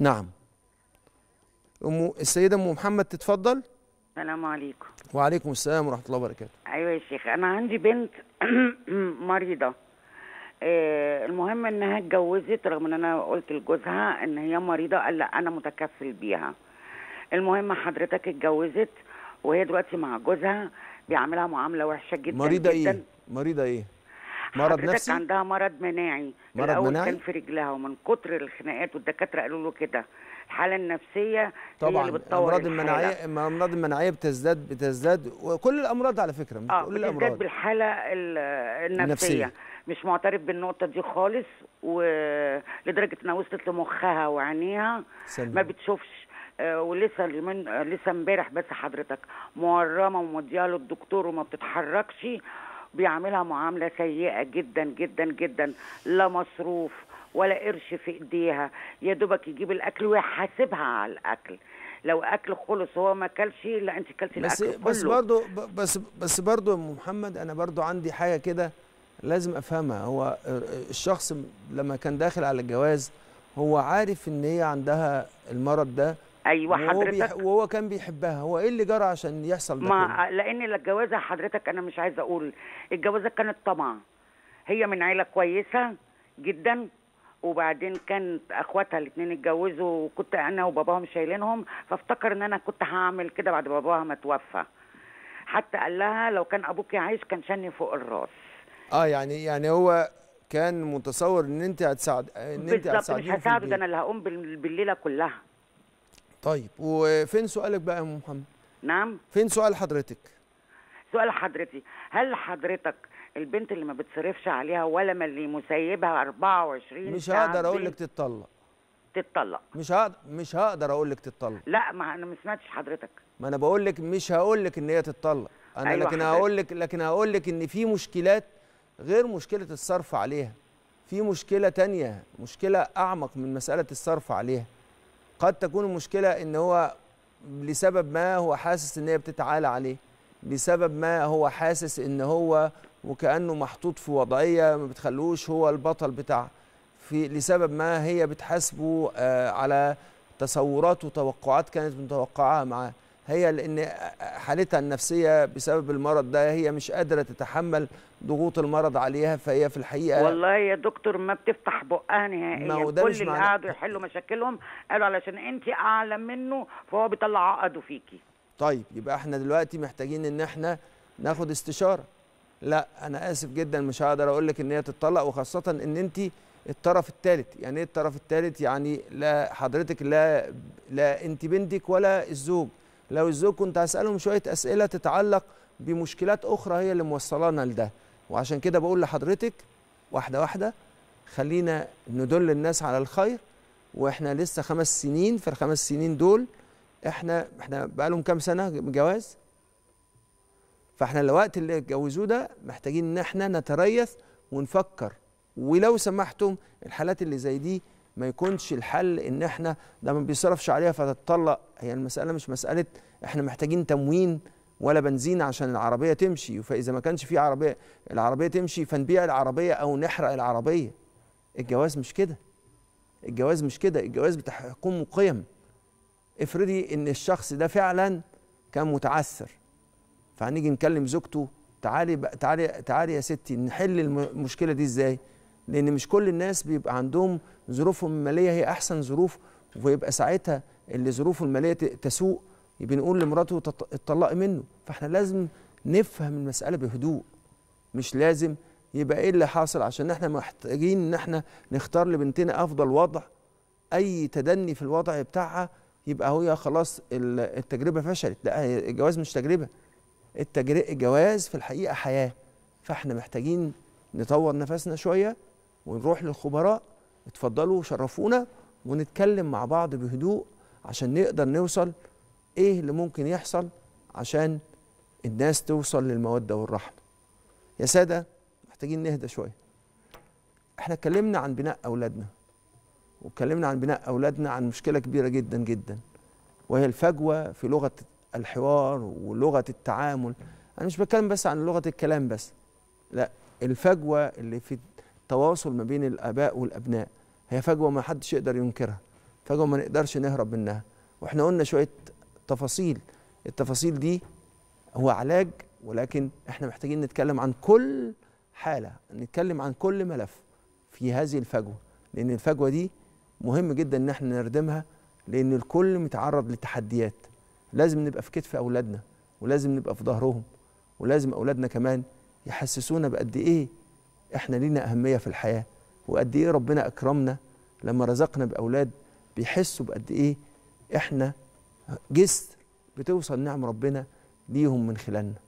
نعم أم السيدة أم محمد تتفضل السلام عليكم وعليكم السلام ورحمة الله وبركاته أيوة يا شيخ أنا عندي بنت مريضة آه، المهم انها اتجوزت رغم ان انا قلت لجوزها ان هي مريضه قال لا انا متكفل بيها المهم حضرتك اتجوزت وهي دلوقتي مع جوزها بيعملها معامله وحشه جدا مريضه إيه؟ جداً. ايه مريضه ايه مرض نفسي عندها مرض مناعي مرض الأول مناعي كان في رجلها ومن كتر الخناقات والدكاتره قالوا له كده الحاله النفسيه طبعا هي اللي بتطور الامراض المناعيه الامراض المناعيه بتزداد بتزداد وكل الامراض على فكره مش آه كل الامراض بتزداد بالحاله النفسيه, النفسية. مش معترف بالنقطة دي خالص ولدرجة انها وصلت لمخها وعينيها ما بتشوفش آه، ولسه من آه، لسه امبارح بس حضرتك مورمه وموديها للدكتور وما بتتحركش بيعملها معامله سيئه جدا جدا جدا لا مصروف ولا قرش في ايديها يا دوبك يجيب الاكل ويحاسبها على الاكل لو اكل خلص هو ما اكلش لا انت كلتي الاكل بس كله بس برضه بس بس برضه يا محمد انا برضه عندي حاجه كده لازم افهمها هو الشخص لما كان داخل على الجواز هو عارف ان هي عندها المرض ده ايوه وهو حضرتك بيح... وهو كان بيحبها هو ايه اللي جرى عشان يحصل ده ما لان الجوازه حضرتك انا مش عايزه اقول الجوازه كانت طمع هي من عيله كويسه جدا وبعدين كانت اخواتها الاثنين اتجوزوا وكنت انا وباباهم شايلينهم فافتكر ان انا كنت هعمل كده بعد باباها ما توفى حتى قال لها لو كان ابوك عايش كان شني فوق الراس اه يعني يعني هو كان متصور ان انت هتساعد ان انت هتساعديه بالظبط مش هساعده ده انا اللي هقوم بالليله كلها طيب وفين سؤالك بقى يا ام محمد نعم فين سؤال حضرتك سؤال حضرتي هل حضرتك البنت اللي ما بتصرفش عليها ولا ما اللي مسيبها 24 مش هقدر اقول لك تتطلق تتطلق مش هقدر مش هقدر اقول لك تتطلق لا ما انا ما سمعتش حضرتك ما انا بقول لك مش هقول لك ان هي تتطلق انا أيوة لكن هقول لك لكن هقول لك ان في مشكلات غير مشكله الصرف عليها في مشكله تانية مشكله اعمق من مساله الصرف عليها قد تكون المشكله ان هو لسبب ما هو حاسس ان هي بتتعالى عليه لسبب ما هو حاسس ان هو وكانه محطوط في وضعيه ما بتخلوش هو البطل بتاعها في لسبب ما هي بتحاسبه آه، على تصورات وتوقعات كانت متوقعها معاه هي لان حالتها النفسيه بسبب المرض ده هي مش قادره تتحمل ضغوط المرض عليها فهي في الحقيقه والله يا دكتور ما بتفتح بقها نهائيا كل اللي قعدوا يحلوا مشاكلهم قالوا علشان انت اعلى منه فهو بيطلع عقده فيكي طيب يبقى احنا دلوقتي محتاجين ان احنا ناخد استشاره لا انا اسف جدا مش هقدر اقول لك ان هي تتطلق وخاصه ان انت الطرف الثالث يعني ايه الطرف الثالث يعني لا حضرتك لا لا انت بنتك ولا الزوج لو الزوج كنت هسألهم شوية أسئلة تتعلق بمشكلات أخرى هي اللي موصلانا لده وعشان كده بقول لحضرتك واحدة واحدة خلينا ندل الناس على الخير واحنا لسه خمس سنين في الخمس سنين دول احنا احنا بقالهم كام سنه جواز فاحنا الوقت اللي اتجوزوه ده محتاجين ان احنا نتريث ونفكر ولو سمحتم الحالات اللي زي دي ما يكونش الحل ان احنا ده ما بيصرفش عليها فتتطلق هي المساله مش مساله احنا محتاجين تموين ولا بنزين عشان العربيه تمشي فاذا ما كانش في عربيه العربيه تمشي فنبيع العربيه او نحرق العربيه الجواز مش كده الجواز مش كده الجواز بتحكم قيم افرضي ان الشخص ده فعلا كان متعسر فهنيجي نكلم زوجته تعالي تعالي تعالي يا ستي نحل المشكله دي ازاي لان مش كل الناس بيبقى عندهم ظروفهم الماليه هي احسن ظروف ويبقى ساعتها اللي ظروفه الماليه تسوء يبقى نقول لمراته اتطلقي منه فاحنا لازم نفهم المساله بهدوء مش لازم يبقى ايه اللي حاصل عشان احنا محتاجين ان احنا نختار لبنتنا افضل وضع اي تدني في الوضع بتاعها يبقى هو خلاص التجربه فشلت لا الجواز مش تجربه التجر... الجواز في الحقيقه حياه فاحنا محتاجين نطور نفسنا شويه ونروح للخبراء اتفضلوا شرفونا ونتكلم مع بعض بهدوء عشان نقدر نوصل ايه اللي ممكن يحصل عشان الناس توصل للموده والرحمه يا ساده محتاجين نهدى شويه احنا اتكلمنا عن بناء اولادنا واتكلمنا عن بناء اولادنا عن مشكله كبيره جدا جدا وهي الفجوه في لغه الحوار ولغه التعامل انا مش بتكلم بس عن لغه الكلام بس لا الفجوه اللي في تواصل ما بين الاباء والابناء هي فجوه ما حدش يقدر ينكرها فجوه ما نقدرش نهرب منها واحنا قلنا شويه تفاصيل التفاصيل دي هو علاج ولكن احنا محتاجين نتكلم عن كل حاله نتكلم عن كل ملف في هذه الفجوه لان الفجوه دي مهم جدا ان احنا نردمها لان الكل متعرض لتحديات لازم نبقى في كتف اولادنا ولازم نبقى في ظهرهم ولازم اولادنا كمان يحسسونا بقد ايه احنا لينا اهميه في الحياه وقد ايه ربنا اكرمنا لما رزقنا باولاد بيحسوا بقد ايه احنا جسر بتوصل نعم ربنا ليهم من خلالنا